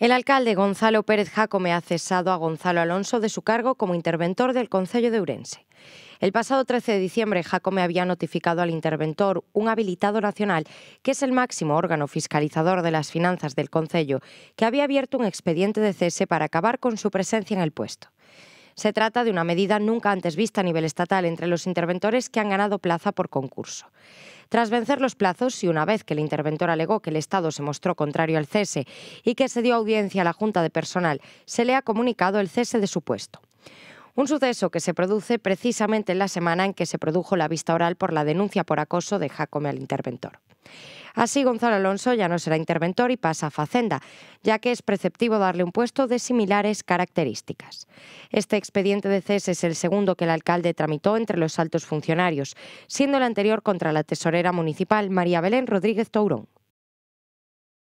El alcalde Gonzalo Pérez Jacome ha cesado a Gonzalo Alonso de su cargo como interventor del Concello de Urense. El pasado 13 de diciembre, Jacome había notificado al interventor, un habilitado nacional, que es el máximo órgano fiscalizador de las finanzas del Concello, que había abierto un expediente de cese para acabar con su presencia en el puesto. Se trata de una medida nunca antes vista a nivel estatal entre los interventores que han ganado plaza por concurso. Tras vencer los plazos y una vez que el interventor alegó que el Estado se mostró contrario al cese y que se dio audiencia a la Junta de Personal, se le ha comunicado el cese de su puesto. Un suceso que se produce precisamente en la semana en que se produjo la vista oral por la denuncia por acoso de Jacome al interventor. Así, Gonzalo Alonso ya no será interventor y pasa a Facenda, ya que es preceptivo darle un puesto de similares características. Este expediente de cese es el segundo que el alcalde tramitó entre los altos funcionarios, siendo el anterior contra la tesorera municipal María Belén Rodríguez Tourón.